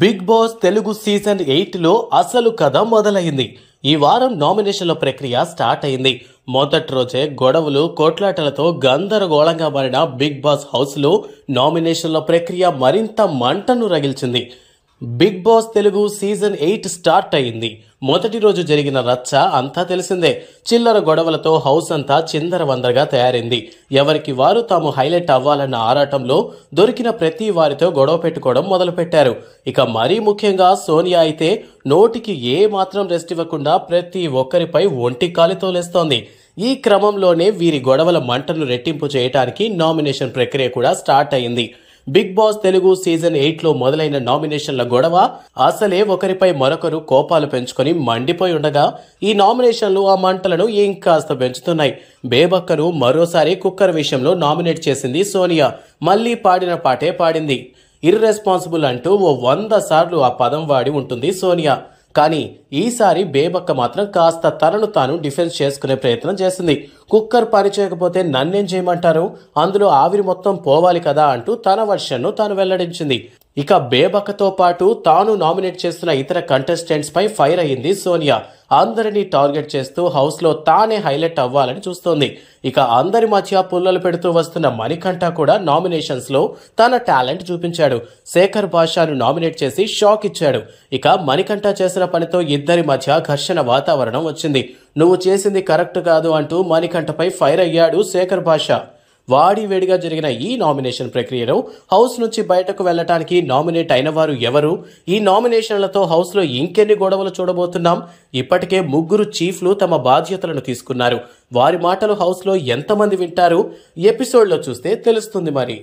big Boss Telugu season ఎయిట్లో అసలు కథ మొదలైంది ఈ వారం నామినేషన్ల ప్రక్రియ స్టార్ట్ అయింది మొదటి రోజే గొడవలు కోట్లాటలతో గందరగోళంగా మారిన బిగ్ బాస్ హౌస్లో నామినేషన్ల ప్రక్రియ మరింత మంటను రగిల్చింది Bigg Boss Telugu season eight start అయింది మొదటి రోజు జరిగిన రచ్చ అంతా తెలిసిందే చిల్లర గొడవలతో హౌస్ అంతా చిందరవందరగా తయారైంది ఎవరికి వారు తాము హైలైట్ అవ్వాలన్న ఆరాటంలో దొరికిన ప్రతి వారితో గొడవ పెట్టుకోవడం మొదలుపెట్టారు ఇక మరీ ముఖ్యంగా సోనియా అయితే నోటికి ఏ మాత్రం రెస్ట్ ఇవ్వకుండా ప్రతి ఒక్కరిపై ఒంటి కాలితో లేస్తోంది ఈ క్రమంలోనే వీరి గొడవల మంటను రెట్టింపు చేయటానికి నామినేషన్ ప్రక్రియ కూడా స్టార్ట్ అయింది బిగ్ బాస్ తెలుగు సీజన్ ఎయిట్లో మొదలైన నామినేషన్ల గొడవ అసలే ఒకరిపై మరొకరు కోపాలు పెంచుకొని మండిపోయి ఉండగా ఈ నామినేషన్లు ఆ మంటలను ఇంకాస్త పెంచుతున్నాయి బేబక్కను మరోసారి కుక్కర్ విషయంలో నామినేట్ చేసింది సోనియా మళ్ళీ పాడిన పాటే పాడింది ఇర్రెస్పాన్సిబుల్ అంటూ ఓ వంద సార్లు ఆ పదం వాడి ఉంటుంది సోనియా కానీ ఈసారి బేబక్క మాత్రం కాస్త తనను తాను డిఫెన్స్ చేసుకునే ప్రయత్నం చేసింది కుక్కర్ పని చేయకపోతే నన్నేం చేయమంటారు అందులో ఆవిరి మొత్తం పోవాలి కదా అంటూ తన వర్షన్ను తాను వెల్లడించింది ఇక బేబకతో పాటు తాను నామినేట్ చేస్తున్న ఇతర కంటెస్టెంట్స్పై ఫైర్ అయింది సోనియా అందరినీ టార్గెట్ చేస్తూ హౌస్లో తానే హైలైట్ అవ్వాలని చూస్తోంది ఇక అందరి మధ్య పుల్లలు పెడుతూ వస్తున్న మణికంఠ కూడా నామినేషన్స్లో తన టాలెంట్ చూపించాడు శేఖర్ భాషాను నామినేట్ చేసి షాక్ ఇచ్చాడు ఇక మణికంఠ చేసిన పనితో ఇద్దరి మధ్య ఘర్షణ వాతావరణం వచ్చింది నువ్వు చేసింది కరెక్ట్ కాదు అంటూ మణికంఠపై ఫైర్ అయ్యాడు శేఖర్ భాష వాడివేడిగా జరిగిన ఈ నామినేషన్ ప్రక్రియలో హౌస్ నుంచి బయటకు వెళ్లటానికి నామినేట్ అయిన వారు ఎవరు ఈ నామినేషన్లతో హౌస్లో ఇంకెన్ని గొడవలు చూడబోతున్నాం ఇప్పటికే ముగ్గురు చీఫ్లు తమ బాధ్యతలను తీసుకున్నారు వారి మాటలు హౌస్లో ఎంతమంది వింటారు ఎపిసోడ్లో చూస్తే తెలుస్తుంది మరి